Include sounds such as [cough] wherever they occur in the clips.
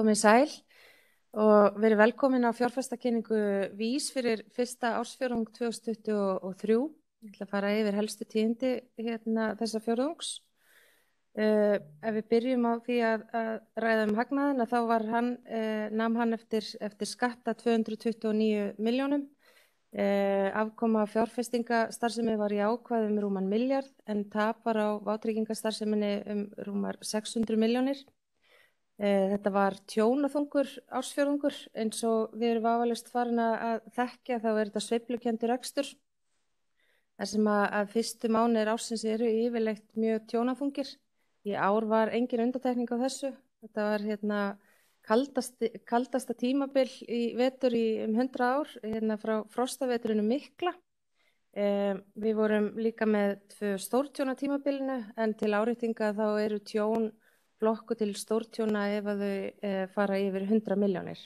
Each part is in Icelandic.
Komið sæl og verið velkomin á fjárfæstakynningu vís fyrir fyrsta ársfjörðung 2023. Ég ætla að fara yfir helstu tíundi hérna þessa fjörðungs. Uh, eh, ef við byrjum á því að, að ræða um hagnaðin að þá var hann, uh, eh, namn hann eftir, eftir skatta 229 miljónum. Uh, afkoma fjárfæstingastarfsemi var í ákvaðum rúman miljard en tap var á vátryggingastarfseminni um rúmar 600 miljónir. Eh, þetta var tjónaþungur ársfjörðungur eins og við erum ávalist farin að þekkja þá er þetta sveiflukjöndur ökstur. Það sem að, að fyrstu mánir ársins eru yfirlegt mjög tjónaþungir. Í ár var engin undatekning á þessu. Þetta var hérna, kaldast, kaldasta tímabill í vetur í um 100 ár hérna, frá frostaveturinu mikla. Eh, við vorum líka með tvö stórtjónatímabilinu en til áreitinga þá eru tjón flokku til stórtjóna ef að þau e, fara yfir 100 miljónir.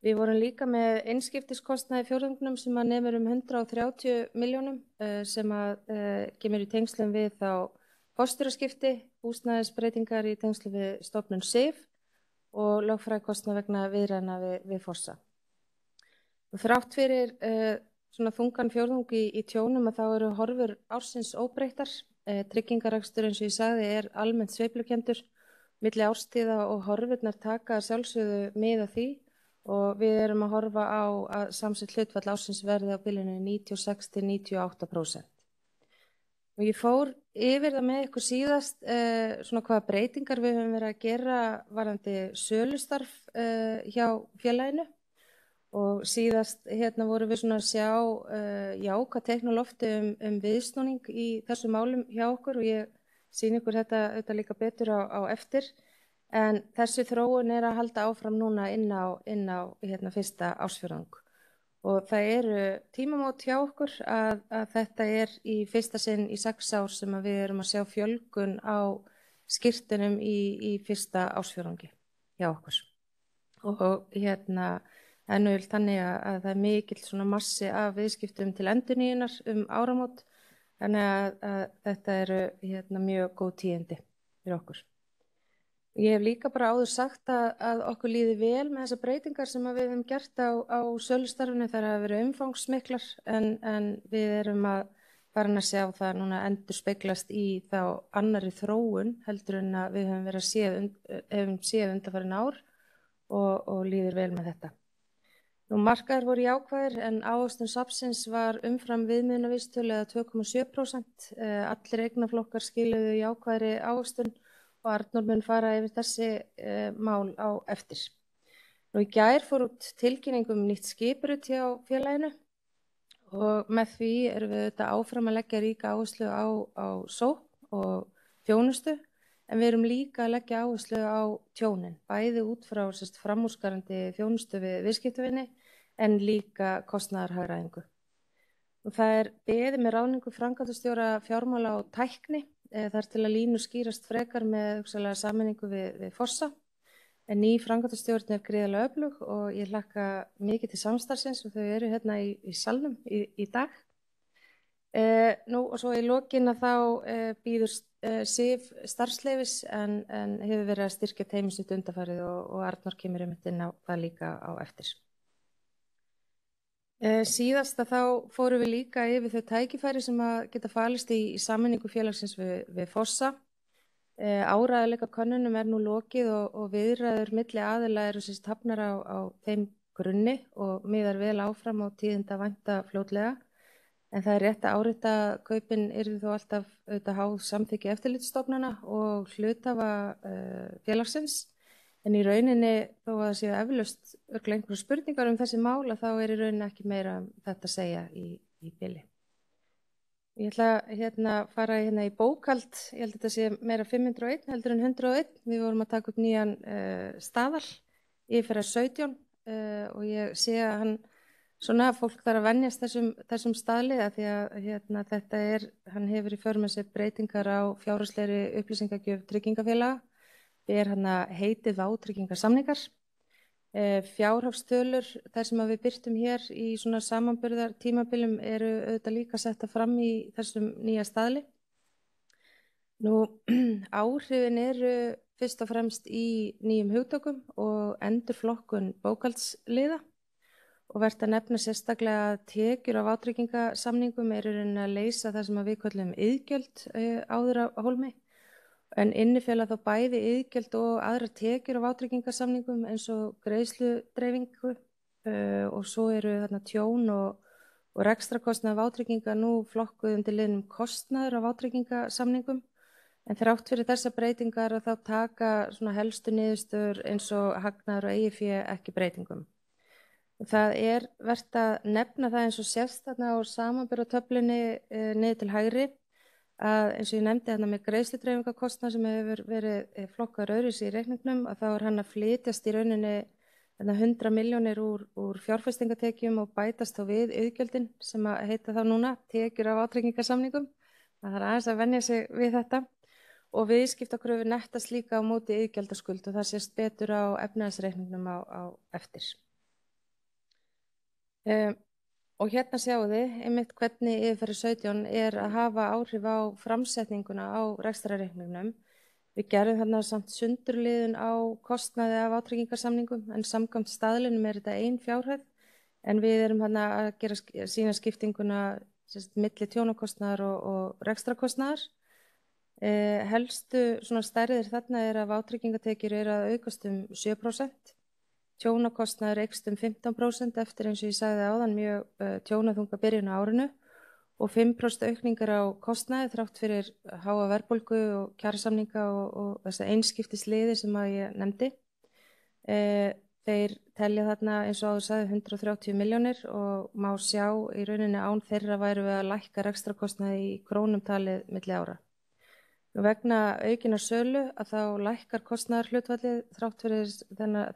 Við vorum líka með einskiptiskostnaði fjórðungnum sem að nefnir um 130 miljónum e, sem að e, kemur í tengslum við þá posturaskipti, húsnæðisbreytingar í tengslum við stofnun SIF og lögfræðkostnað vegna viðræna við, við FOSA. Þrátt fyrir eh, þungan fjórðungi í, í tjónum að þá eru horfur ársins óbreytar Tryggingarækstur eins og ég sagði er almennt sveiplukendur milli árstíða og horfurnar taka sjálfsögðu miða því og við erum að horfa á að samsett hlutvall ásinsverði á bilinu 96-98%. Og ég fór yfir það með ykkur síðast eh, svona hvaða breytingar við höfum verið að gera varandi sölustarf eh, hjá fjölaðinu og síðast hérna vorum við svona að sjá eh, jáka teknolófti um, um viðsnúning í þessu málum hjá okkur og ég sín ykkur þetta, þetta líka betur á, á eftir en þessi þróun er að halda áfram núna inn á, inn á hérna, fyrsta ásfjörðang og það eru tímamót hjá okkur að, að þetta er í fyrsta sinn í sex ár sem við erum að sjá fjölgun á skýrtunum í, í fyrsta ásfjörðangi hjá okkur og hérna ennögul þannig að það er mikill svona massi af viðskiptum til enduníunar um áramót Þannig að, að þetta eru hérna, mjög góð tíðindi fyrir okkur. Ég hef líka bara áður sagt að, að okkur líði vel með þessar breytingar sem við hefum gert á, á sölustarfinu þar að vera umfangsmiklar en, en við erum að farin að sjá það núna endur speiklast í þá annari þróun heldur en að við hefum séð, und, séð undarfærin ár og, og líðir vel með þetta. Markaðar voru jákvæðir en áhastun sapsins var umfram viðmiðnavistölu eða 2,7%. Eh, allir eignaflokkar skiluðu jákvæðri áhastun og Arnur mun fara yfir þessi eh, mál á eftir. Nú í gær fór út tilkynningum nýtt skipurut hjá félaginu og með því erum við þetta áfram að leggja ríka áherslu á, á só og þjónustu en við erum líka að leggja áherslu á tjónin, bæði út frá sérst, framúrskarandi þjónustu við viðskiptuvinni en líka kostnæðarhagræðingu. Og það er beði með ráningu frangatastjóra fjármála og tækni eh, þar til að línu skýrast frekar með saminningu við, við Fossa en ný frangatastjórn er greiðilega öflug og ég hlakka mikið til samstarfsins og þau eru hérna í, í salnum í, í dag. Eh, nú og svo í lokin að þá eh, býður eh, SIF starfsleifis en, en hefur verið að styrkja teimisnit undafarið og, og Arnór kemur um þetta ná það líka á eftir. Eh, Síðasta þá fórum við líka yfir þau tækifæri sem að geta falist í, í sammenningu félagsins við, við FOSSA. E, eh, áræðileika konunum er nú lokið og, og viðræður milli aðila eru sérst hafnar á, á þeim grunni og miðar vel áfram á tíðinda vanta fljótlega. En það er rétt að áreita kaupin eru þó alltaf auðvitað háð samþykja eftirlitstofnana og hlutafa e, eh, félagsins En í rauninni, þó að það séu eflust örglega einhverju spurningar um þessi mála, þá er í rauninni ekki meira um þetta að segja í, í bili. Ég ætla að hérna, fara hérna í bókald, ég held að þetta sé meira 501 heldur en 101. Við vorum að taka upp nýjan uh, staðal, ég fer að 17 uh, og ég sé að hann, svona fólk þarf að vennjast þessum, þessum staðli að því að hérna, þetta er, hann hefur í förmessi breytingar á fjárhersleiri upplýsingagjöf tryggingafélaga ber hann hérna eh, að heiti vátryggingarsamningar. Fjárhagstölur, þar sem við byrtum hér í svona samanbyrðar tímabilum eru auðvitað líka setta fram í þessum nýja staðli. Nú [clears throat] áhrifin eru fyrst og fremst í nýjum hugdökum og endur flokkun bókaldsliða og verðt að nefna sérstaklega að tekjur af átryggingasamningum eru en að leysa það sem við kallum yðgjöld eh, áður á hólmi en innifela þá bæði yðgjald og aðra tekjur á vátryggingarsamningum eins og greiðsludreifingu uh, og svo eru þarna tjón og, og rekstrakostnaði vátrygginga nú flokkuð undir liðnum kostnaður á vátryggingarsamningum En þrátt fyrir þessa breytingar að þá taka helstu niðurstur eins og hagnar og eigi fyrir ekki breytingum. Það er verðt að nefna það eins og sérst þarna á samanbyrjatöflinni e, eh, niður til hægri að eins og ég nefndi hérna með greiðslutræfingarkostna sem hefur verið eh, flokkar öðruðs í reikningnum að þá er hann að flytjast í rauninni 100 miljónir úr, úr fjárfæstingatekjum og bætast þá við auðgjöldin sem að heita þá núna tekjur af átrengingarsamningum að það er aðeins að vennja sig við þetta og viðskiptakröfu nettast líka á móti auðgjöldaskuld og það sést betur á efnaðsreikningnum á, á eftir. Um, Og hérna sjáu þið, einmitt hvernig yfirferði 17 er að hafa áhrif á framsetninguna á rekstrarreikningnum. Við gerum þarna samt sundurliðun á kostnaði af átryggingarsamningum en samkvæmt staðlinum er þetta einn fjárhæð en við erum þarna að gera sína skiptinguna sérst, milli tjónakostnaðar og, og rekstrakostnaðar. Eh, helstu stærðir þarna er að átryggingatekir eru að aukast um 7%. Tjónakostnaður eikst um 15% eftir eins og ég sagði áðan mjög eh, tjónaþunga byrjun á árinu og 5% aukningar á kostnaði þrátt fyrir háa verðbólgu og kjærasamninga og, og þess að einskiptisliði sem að ég nefndi. Eh, þeir telja þarna eins og áður sagði 130 miljónir og má sjá í rauninni án þeirra væru við að lækka rekstrakostnaði í krónum talið milli ára. Vegna aukina sölu að þá lækkar kostnæðar hlutvallið þrátt fyrir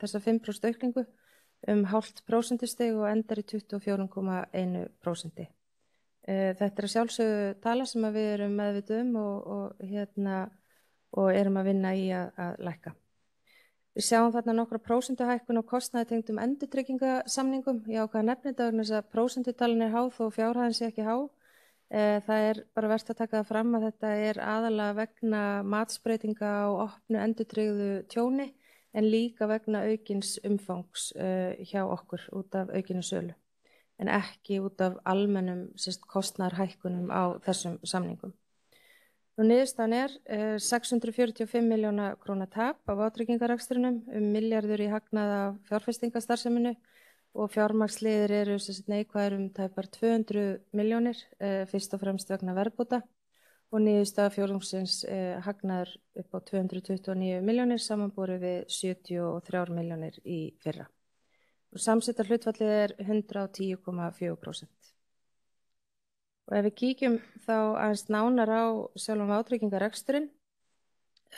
þessa 5% aukningu um hálft prósendisteg og endar í 24,1%. Eh, þetta er sjálfsögðu tala sem við erum meðvitið um og, og, hérna, og erum að vinna í að, að lækka. Við sjáum þarna nokkra prósenduhækkun og kostnæði tengt um endurtryggingasamningum. Ég ákvaða nefnindagurinn þess að prósendutalin er háð þó fjárhæðin sé ekki háð Eh, það er bara verst að taka það fram að þetta er aðalega vegna matsbreytinga á opnu endurtrygðu tjóni en líka vegna aukins umfangs eh, hjá okkur út af aukinu sölu en ekki út af almennum sérst, kostnarhækkunum á þessum samningum. Nú niðurstan er 645 miljóna krónatap á átryggingarakstrinum um miljardur í hagnaða fjárfestingastarseminu og fjármagsliðir eru neikvæður um tæpar 200 miljónir, eh, fyrst og fremst vegna verðbúta og nýðustaga fjórumsins eh, hagnaður upp á 229 miljónir samanbúrið við 73 miljónir í fyrra. Og samsettar hlutfallið er 110,4%. Og ef við kíkjum þá aðeins nánar á sjálfum átryggingareksturinn,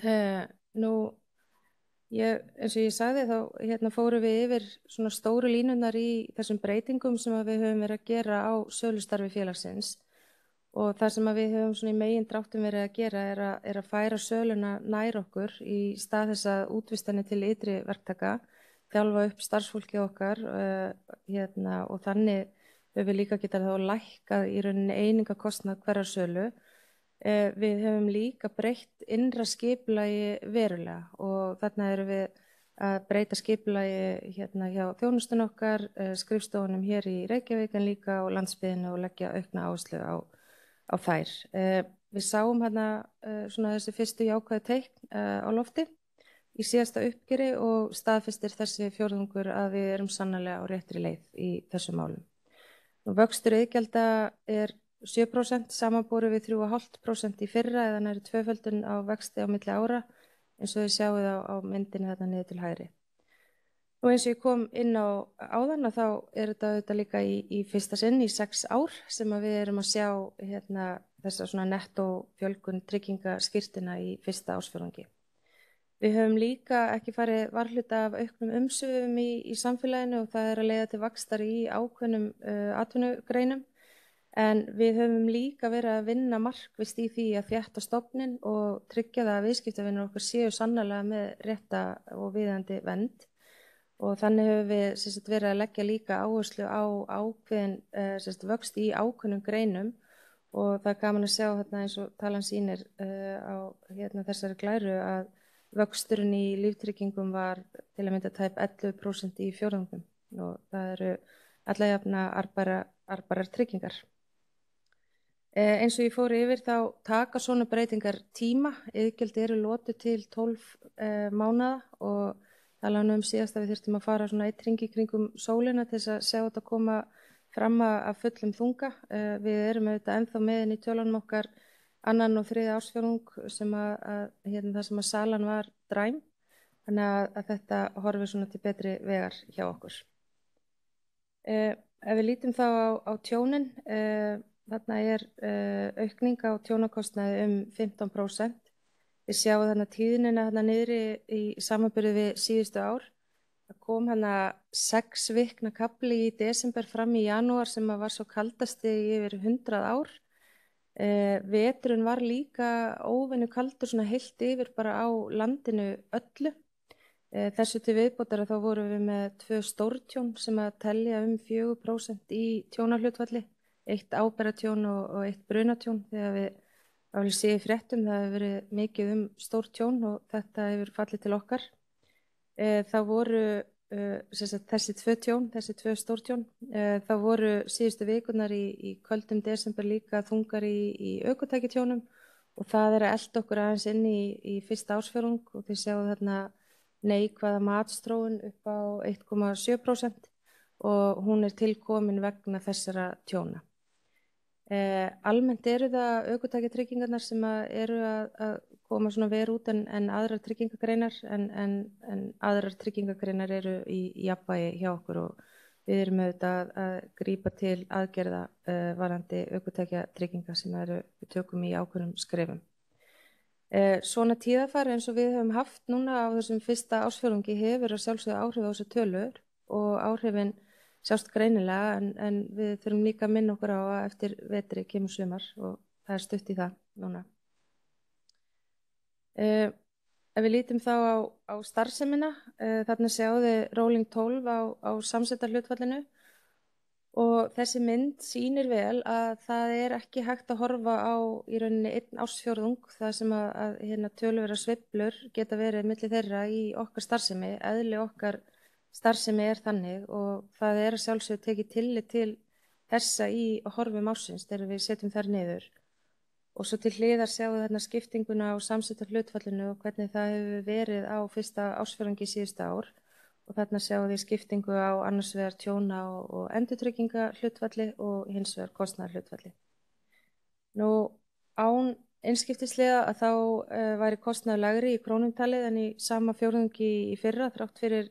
eh, nú Ég, eins og ég sagði þá hérna fóru við yfir svona stóru línunar í þessum breytingum sem við höfum verið að gera á sölustarfi félagsins og það sem við höfum svona í megin dráttum verið að gera er að, er að færa söluna nær okkur í stað þess að útvistani til ytri verktaka, þjálfa upp starfsfólki okkar uh, hérna, og þannig höfum við líka getað þá lækkað í rauninni einingakostnað hverjar sölu Eh, við höfum líka breytt innra skiplagi verulega og þarna eru við að breyta skiplagi hérna hjá þjónustun okkar, eh, skrifstofunum hér í Reykjavík en líka á landsbyðinu og leggja aukna áslu á, á þær. Eh, við sáum hérna svona þessi fyrstu jákvæðu teikn á lofti í síðasta uppgjöri og staðfistir þessi fjórðungur að við erum sannlega á réttri leið í þessu málum. Vöxtur auðgjaldar er 7% samanbúru við 3,5% í fyrra eða næri tvöföldun á vexti á milli ára eins og þið sjáu það á myndinu þetta niður til hægri. Og eins og ég kom inn á áðan að þá er þetta auðvitað líka í, í fyrsta sinn í sex ár sem við erum að sjá hérna, þessa svona netto fjölkun tryggingaskýrtina í fyrsta ásfjölungi. Við höfum líka ekki farið varhluta af auknum umsöfum í, í samfélaginu og það er að leiða til vakstar í ákveðnum uh, atvinnugreinum en við höfum líka verið að vinna markvist í því að þjætta stofnin og tryggja það að viðskiptavinnur okkur séu sannlega með rétta og viðandi vend og þannig höfum við sérst, verið að leggja líka áherslu á ákveðin eh, sérst, vöxt í ákveðnum greinum og það er gaman að sjá hérna, eins og talan sínir eh, á hérna, þessari glæru að vöxturinn í líftryggingum var til að mynda tæp 11% í fjórðungum og það eru alla jafna arbærar tryggingar. Eh, eins og ég fór yfir þá taka svona breytingar tíma, yðgjald eru lótu til 12 eh, mánada og talaðan um síðast að við þurftum að fara svona eitringi kringum sólina til þess að sjá þetta koma fram að fullum þunga. Eh, við erum auðvitað enþá meðin í tjólanum okkar annan og þriði ásfjörung sem að, að hérna það sem að salan var dræm, þannig að, að þetta horfið svona til betri vegar hjá okkur. Eh, ef við lítum þá á, á tjónin, eh, þarna er uh, aukning á tjónakostnaði um 15%. Við sjáum þarna tíðinina þarna niðri í samanbyrju við síðustu ár. Það kom hana 6 vikna kapli í desember fram í janúar sem var svo kaldasti yfir 100 ár. Uh, veturinn var líka óvennu kaldur svona heilt yfir bara á landinu öllu. Uh, þessu til viðbótara þá vorum við með tvö stórtjón sem að tellja um 4% í tjónahljútvalli eitt áberatjón og, og eitt brunatjón þegar við aflýst séum fréttum það hefur verið mikið um stór tjón og þetta hefur fallið til okkar e, þá voru e, sagt, þessi tvö tjón, þessi tvö stór tjón e, þá voru síðustu vikunar í, í kvöldum desember líka þungar í, í aukotækitjónum og það er að elda okkur aðeins inn í, í fyrsta ásferung og þið sjáum þarna neikvæða matstróun upp á 1,7% og hún er tilkomin vegna þessara tjóna. Eh, almennt eru það aukutæki tryggingarnar sem að eru að, að koma svona veru út en, en aðrar tryggingagreinar en, en, en aðrar tryggingagreinar eru í jafnvægi hjá okkur og við erum auðvitað að, að grýpa til aðgerða eh, varandi aukutækja tryggingar sem eru við tökum í ákveðum skrefum. Eh, svona tíðafari eins og við höfum haft núna á þessum fyrsta ásfjölungi hefur að sjálfsögja áhrif á þessu tölur og áhrifin sjást greinilega en, en við þurfum líka að minna okkur á að eftir vetri kemur sumar og það er stutt í það núna. Uh, ef við lítum þá á, á starfseminna, uh, eh, þarna sjáðu Róling 12 á, á samsettarhlutfallinu og þessi mynd sýnir vel að það er ekki hægt að horfa á í rauninni einn ásfjörðung það sem að, að hérna, tölvera sveiblur geta verið millir þeirra í okkar starfsemi, eðli okkar starfsemi er þannig og það er sjálfsög tekið tillit til þessa í horfum ásins þegar við setjum þær niður og svo til hliðar sjáum við þarna skiptinguna og samsetta hlutfallinu og hvernig það hefur verið á fyrsta ásfjörðangi síðusta ár og þarna sjáum við skiptingu á annars vegar tjóna og, og endutrygginga hlutfalli og hins vegar kostnar hlutfalli. Nú án einskiptislega að þá uh, væri kostnar lagri í krónumtalið en í sama fjörðangi í fyrra þrátt fyrir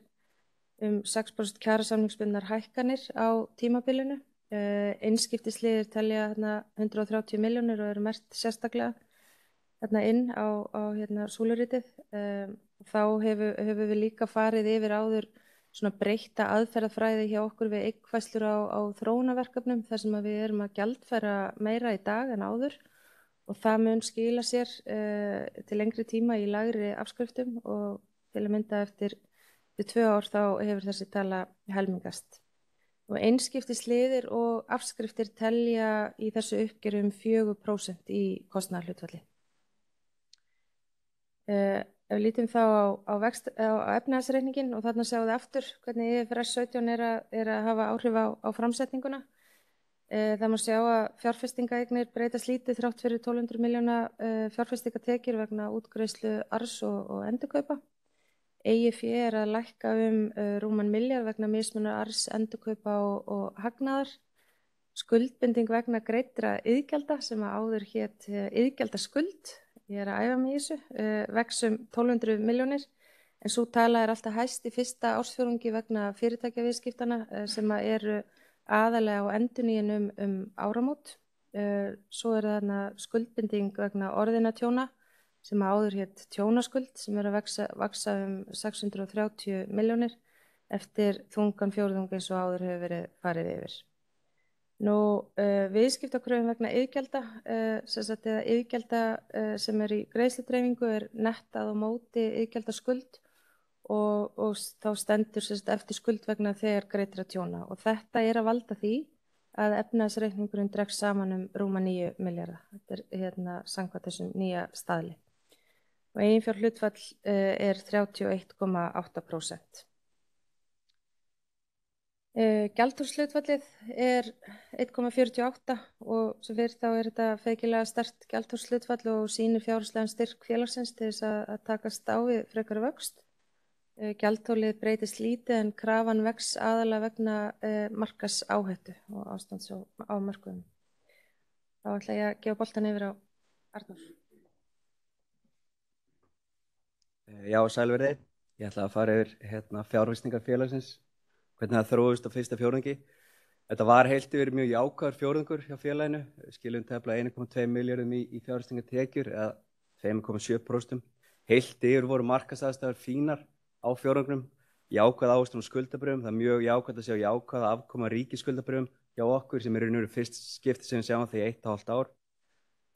um 6% kjærasamningsbundnar hækkanir á tímabilinu. Einskiptisliðir eh, telja hérna, 130 miljónir og eru mert sérstaklega hérna, inn á, á hérna, súlurítið. Eh, þá hefur hefu við líka farið yfir áður breyta aðferðafræði hjá okkur við ykkvæslur á, á þróunaverkefnum þar sem við erum að gjaldfæra meira í dag en áður og það mun skila sér eh, til lengri tíma í lagri afskriftum og til að mynda eftir eftir tvö ár þá hefur þessi tala helmingast. Og einskiptisliðir og afskriftir telja í þessu uppgjörum 4% í kostnarhlutvalli. Uh, eh, ef við lítum þá á, á, á efnaðsreikningin og þarna sjáum við aftur hvernig IFRS e 17 er, a, er að hafa áhrif á, á framsetninguna. Uh, það má sjá að fjárfestingaegnir breytast lítið þrátt fyrir 1200 miljóna uh, eh, fjárfestingatekir vegna útgreyslu ars og, og endurkaupa. Egið fyrir er að lækka um uh, rúman milljar vegna mismunar ars, endurkaupa og, og hagnaðar. Skuldbinding vegna greitra yðgjalda sem að áður hétt yðgjaldaskuld, eh, ég er að æfa mig í þessu, eh, vexum 1200 miljónir. En svo tala er alltaf hæst í fyrsta ársfjörungi vegna fyrirtækjaviðskiptana eh, sem að eru aðalega á enduníin um, um áramót. Svo er það skuldbinding vegna orðinatjóna sem áður hétt tjónaskuld sem er að vaksa, vaksa um 630 miljónir eftir þungan fjórðungi eins og áður hefur verið farið yfir. Nú uh, viðskiptakröfum vegna yðgjelda, uh, eh, yðgjelda uh, eh, sem er í greiðslutreifingu er nettað á móti yðgjeldaskuld og, og þá stendur sagt, eftir skuld vegna þegar greiðra tjóna og þetta er að valda því að efnaðsreikningurinn dregst saman um rúma nýju miljarda. Þetta er hérna sangvað þessum nýja staðli og eiginfjár hlutfall eh, er 31,8%. Eh, Gjaldhúshlutfallið er 1,48 og sem fyrir þá er þetta feikilega stert gjaldhúshlutfall og sínu fjárhúslegan styrk félagsins til þess að takast á við frekar vöxt. Eh, Gjaldhólið breytist lítið en krafan vex aðala vegna markas áhættu og ástands á markuðum. Þá ætla ég að gefa boltan yfir á Arnur. Eh, já, sælverði. Ég ætla að fara yfir hérna, fjárvisningar félagsins, hvernig það þróðist á fyrsta fjórðungi. Þetta var heilt yfir mjög jákar fjórðungur hjá félaginu, skilum tefla 1,2 miljardum í, í fjárvisningartekjur eða 5,7%. Heilt yfir voru markasæðstæðar fínar á fjórðungnum, jákað ástunum skuldabröfum, það er mjög jákað að sjá jákað afkoma ríkisskuldabröfum hjá okkur sem eru núru fyrst skipti sem við sjáum því 1,5 ár.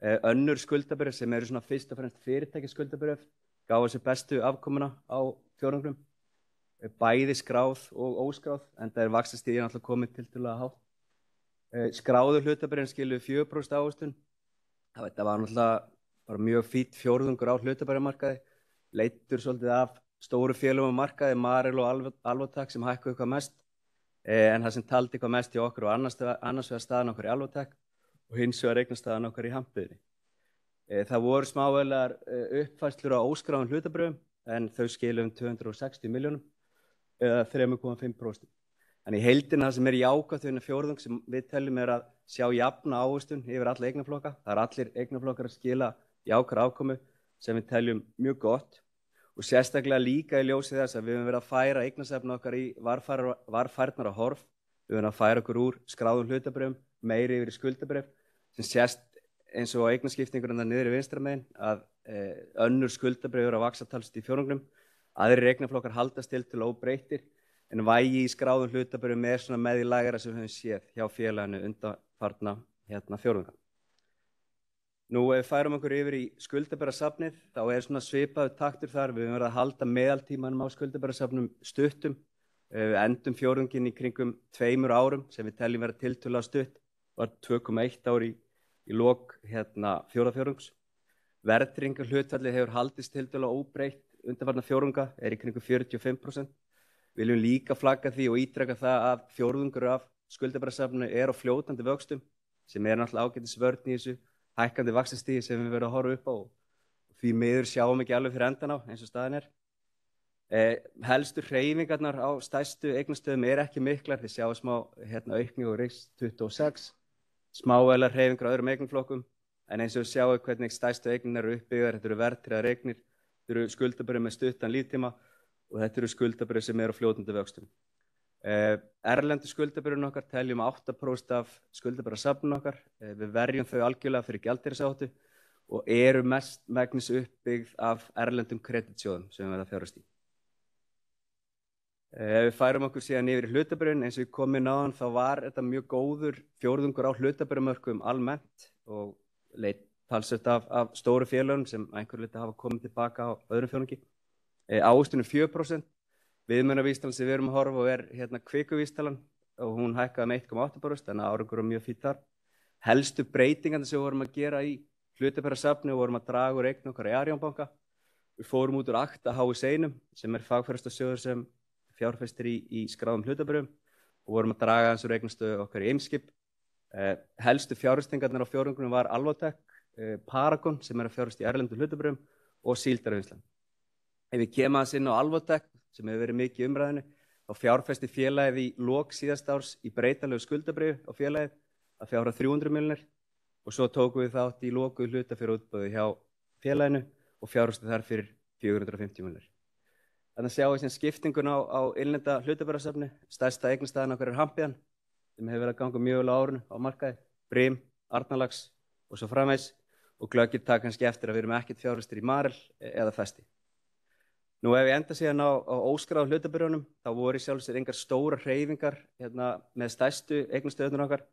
Eh, önnur skuldabröf sem eru svona fyrst og fremst fyrirtækjarskuldabröf gáði sér bestu afkomuna á fjórnum bæði skráð og óskráð en það er vaksastíð ég er alltaf komið til til að há skráðu hlutabærin skilju 4% áhustun það var náttúrulega mjög fít fjórðungur á hlutabærimarkaði leittur svolítið af stóru félagum á markaði, Maril og Alvotak sem hækkuðu eitthvað mest eh, en það sem taldi eitthvað mest í okkur og annars vegar staðan okkur í Alvotak og hins vegar eignast staðan okkur í Hampiðinni Eh, það voru smávelar eh, uppfæslur á óskráðan hlutabröðum en þau skilum 260 miljónum eða 3,5%. En í heildina það sem er jákvæmt því að fjórðung sem við tellum er að sjá jafna ávistun yfir alla eignaflokka. Það er allir eignaflokkar að skila jákværa ákomi sem við teljum mjög gott og sérstaklega líka í ljósið þess að við höfum verið að færa eignasefna okkar í varfærnar að horf. Við höfum verið að færa okkur úr skráðum hlutabröðum meiri yfir skuldabröðum sem sérst eins og eignaskiptingurinn það niður í vinstramegin að e, önnur skuldabreyður að vaksa talst í fjórungnum, aðri eignaflokkar haldast til til óbreytir en vægi í skráðum hlutabreyðum er svona með í lagara sem við höfum séð hjá félaginu undanfarna hérna fjórungan. Nú ef við færum okkur yfir í skuldabærasafnið þá er svona svipaðu taktur þar, við höfum verið að halda meðaltímanum á skuldabærasafnum stuttum, við endum fjórungin í kringum tveimur árum sem við telljum verið að tiltula stutt, var 2,1 ári í í lok hérna, fjórafjórungs. Verðringar hlutfallið hefur haldist til dæla óbreytt undanfarnar fjórunga, er í kringu 45%. Viljum líka flagga því og ídraga það að fjórðungur af skuldabræðsafnu er á fljótandi vöxtum sem er náttúrulega ágætið svörn í þessu hækkandi vaksastíði sem við verðum að horfa upp á og því miður sjáum ekki alveg fyrir endan á eins og staðin er. Eh, helstu hreyfingarnar á stæstu eignastöðum er ekki miklar, þið sjáum smá hérna, aukning og reys 26 smávæglar hreyfingar á öðrum eignflokkum en eins og við sjáum hvernig stæstu eignin eru uppbyggðar, þetta eru verðtriðar eignir, þetta eru skuldabrið með stuttan líftíma og þetta eru skuldabrið sem eru á fljóðnandi vöxtum. Eh, erlendu skuldabriðin okkar teljum 8% af skuldabriðarsafnun okkar, eh, við verjum þau algjörlega fyrir gældirins og eru mest megnis uppbyggð af erlendum kreditsjóðum sem við verðum að fjárast í. Eh, ef við færum okkur síðan yfir í hlutabröðin eins og við komum í náðan þá var þetta mjög góður fjórðungur á hlutabröðmörkum almennt og leitt talsett af, af stóru félagum sem einhverju liti hafa komið tilbaka á öðrum fjóðungi. E, eh, Ástunum 4%, viðmennavístalan sem við erum að horfa er hérna kvikuvístalan og hún hækkaði með 1,8% en árangur og mjög fýtt þar. Helstu breytingan sem við vorum að gera í hlutabröðsafni og vorum að draga úr eignu okkar í Arjónbanka. Við fórum út úr 8 HSE-num sem er fagfærast og sjöður sem fjárfæstir í, í skráðum hlutabröðum og vorum að draga eins og regnastu okkar í Eimskip. Eh, helstu fjárfæstingarnir á fjórungunum var Alvotec, eh, Paragon sem er að fjárfæst í Erlendu hlutabröðum og Síldarauðinsland. Ef við kemum aðeins inn á Alvotec sem hefur verið mikið umræðinu þá fjárfæsti félagið í lok síðast árs í breytanlegu skuldabröðu á félagið að fjára 300 miljonir og svo tókum við þátt í loku hlutafjörðutböðu hjá félaginu og fjárfæsti þar fyrir 450 miljonir. Þannig sjáum við síðan skiptingun á, á innlenda hlutabærasafni, stærsta eignastæðan okkar er Hampiðan, sem hefur verið að ganga mjög vel á árun á markaði, Brím, Arnalags og svo framvegs og glöggir það kannski eftir að við erum ekkert fjárhustir í Marel eða Festi. Nú ef ég enda síðan á, á óskráð hlutabærunum, þá voru í sjálfsveit engar stóra hreyfingar hérna, með stærstu eignastöðunar okkar.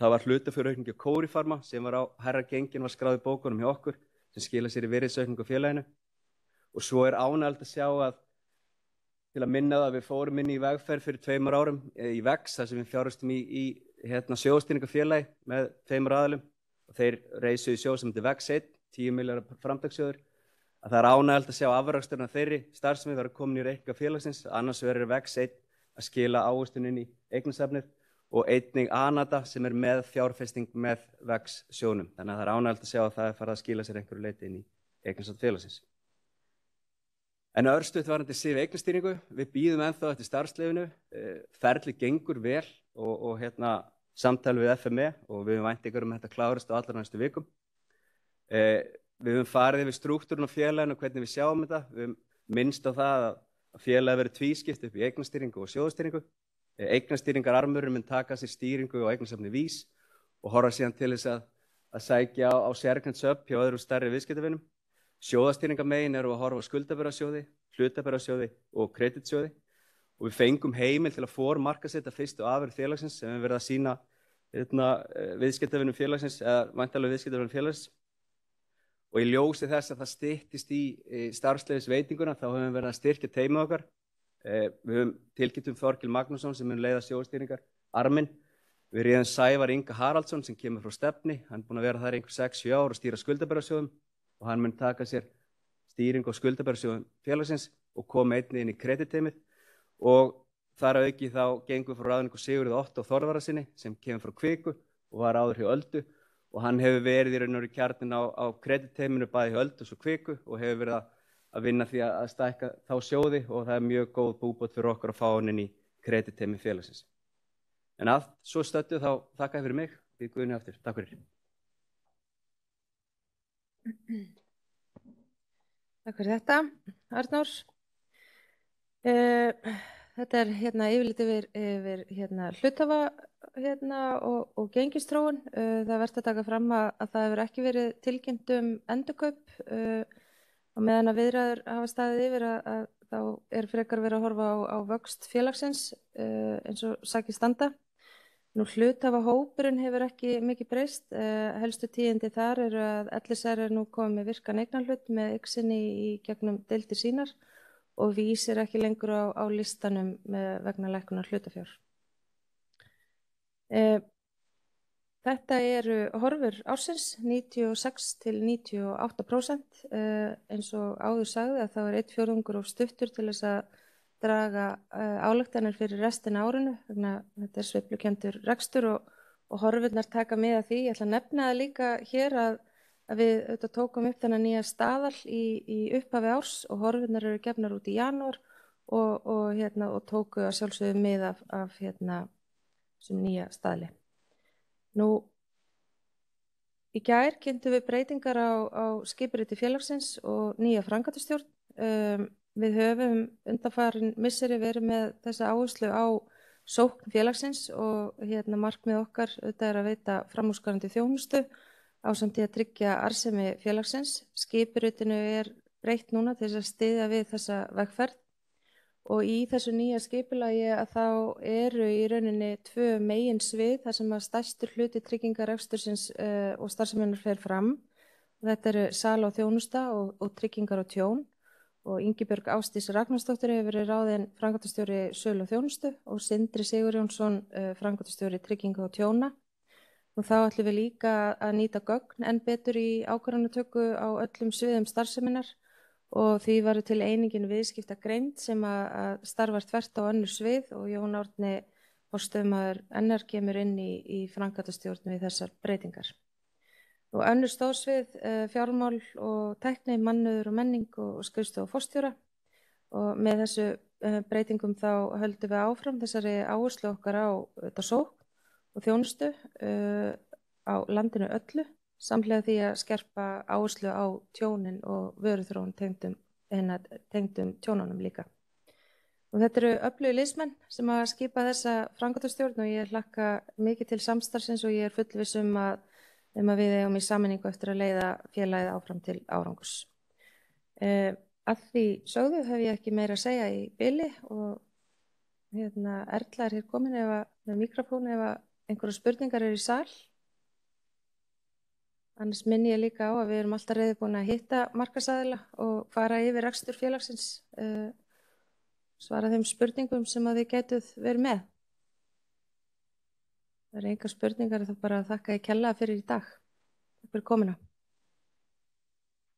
Það var hlutafjörðaukningi á Kórifarma sem var á herra gengin var skráði bókunum hjá okkur sem skila sér í virðisau og svo er ánægt að sjá að til að minna það að við fórum inn í vegferð fyrir tveimur árum eh, í VEX þar sem við fjárhastum í, í hérna, sjóstýringafélagi með tveimur aðalum og þeir reysu í sjóð sem þetta er VEX 1, 10 miljar framdagsjóður að það er ánægild að sjá afraksturna þeirri starfsmið þar að komin í reyka félagsins annars verður VEX 1 að skila áhustun inn í eignasafnir og einning ANADA sem er með fjárfesting með VEX sjónum þannig að það er ánægild að sjá að það er farið að skila sér einhverju leiti inn í eignasafn félagsins En örstuðt var hann til SIF eignastýringu, við býðum enþá eftir starfsleginu, eh, ferli gengur vel og, og hérna, samtali við FME og við höfum vænt ykkur um þetta klárist á allra næstu vikum. Eh, við höfum farið yfir struktúrun á félaginu og hvernig við sjáum þetta, við höfum minnst á það að félagi verið tvískipt upp í eignastýringu og sjóðstýringu. Eh, eignastýringararmurinn mun taka sér stýringu og eignasafni vís og horfa síðan til þess að, að sækja á, á sérkjöndsöpp hjá öðru starri viðskiptavinnum. Sjóðastýringamegin eru að horfa á skuldabærasjóði, hlutabærasjóði og kreditsjóði og við fengum heimil til að formarka sétta fyrst og afur félagsins sem við verðum að sína hérna, eh, viðskiptafinnum félagsins eða vantalega viðskiptafinnum félagsins og ég ljósi þess að það styrtist í starfsleifisveitinguna þá höfum við verið að styrkja teima okkar eh, við höfum tilkynntum Þorkil Magnússon sem er leiða sjóðstýringar, Armin við reyðum Sævar Inga Haraldsson sem kemur frá stefni, hann er búin að vera þar einhver 6-7 ár og stýra skuldabærasjóðum og hann mun taka sér stýring og skuldabærsjóðum félagsins og koma einni inn í krediteimið og þar að auki þá gengur frá ráðningu Sigurðið 8 og Þorvara sinni sem kemur frá Kviku og var áður hjá Öldu og hann hefur verið í raun og raun í kjarnin á, á krediteiminu bæði hjá Öldu og Kviku og hefur verið að, að vinna því að stækka þá sjóði og það er mjög góð búbót fyrir okkur að fá hann inn í krediteimi félagsins. En allt svo stöttu þá þakka fyrir mig, við guðinni aftur. Takk fyrir. Takk fyrir þetta, Arnór. Uh, þetta er hérna yfirlit yfir, yfir hérna, hlutafa hérna, og, og gengistróun. Uh, eh, það verðt að taka fram að, að það hefur ekki verið tilkynnt um endurkaup uh, eh, og meðan að viðræður hafa staðið yfir að, að þá er frekar verið að horfa á, á vöxt félagsins eins og saki standa. Nú hlutafahópurinn hefur ekki mikið breyst, uh, helstu tíðindi þar eru að LSR er nú komið með virkan eignarhlut með yksinni í gegnum deildi sínar og vísir ekki lengur á, á listanum vegna lækunar hlutafjár. Uh, þetta eru horfur ársins 96 til 98% uh, eh, eins og áður sagði að það var eitt fjörðungur og stuttur til þess að draga eh, álugtanir fyrir restin árinu þetta er sveiplukendur rekstur og, og horfurnar taka með að því ég ætla að nefna það líka hér að, að við auðvitað tókum upp þennan nýja staðal í, í upphafi árs og horfurnar eru gefnar út í janúar og, og, hérna, og tóku að sjálfsögðu með af, af hérna, sem nýja staðli nú Í gær kynntu við breytingar á, á skipuriti félagsins og nýja frangatustjórn um, við höfum undanfærin misseri verið með þessa áherslu á sókn félagsins og hérna markmið okkar auðvitað er að veita framhúsgarandi þjónustu á samtíð að tryggja arsemi félagsins. Skipirutinu er breytt núna til þess að stiðja við þessa vegferð og í þessu nýja skipilagi að þá eru í rauninni tvö megin svið þar sem að stærstur hluti tryggingarefstursins uh, eh, og starfseminnur fer fram. Þetta eru sala og þjónusta og, og tryggingar og tjón og Yngibjörg Ástís Ragnarstóttir hefur verið ráðinn frangatastjóri Sölu og Þjónustu og Sindri Sigur Jónsson eh, frangatastjóri Tryggingu og Tjóna. Og þá ætlum við líka að nýta gögn en betur í ákvarðanatöku á öllum sviðum starfseminar og því varu til einingin viðskipta greint sem að starfar tvert á önnur svið og Jón Árni og stöðmaður NR kemur inn í, í frangatastjórnum í þessar breytingar og önnur stóðsvið eh, fjármál og tækni, mannöður og menning og skustu og fórstjóra og með þessu eh, breytingum þá höldum við áfram þessari áherslu okkar á þetta sók og þjónustu uh, á landinu öllu samlega því að skerpa áherslu á tjónin og vöruþrón tengdum, tengdum tjónunum líka. Og þetta eru öflugir lísmenn sem að skipa þessa frangatastjórn og ég hlakka mikið til samstarfsins og ég er fullvis um að um að við eigum í saminningu eftir að leiða félagið áfram til árangus. Uh, eh, að því sögðu hef ég ekki meira að segja í byli og hérna, Erla er hér komin efa, með mikrofónu ef einhverju spurningar eru í sall. Annars minn ég líka á að við erum alltaf reyði búin að hitta markasæðila og fara yfir rekstur félagsins uh, svara þeim spurningum sem að þið getuð verið með það er engar spurningar þá bara þakka ég kella fyrir í dag fyrir komina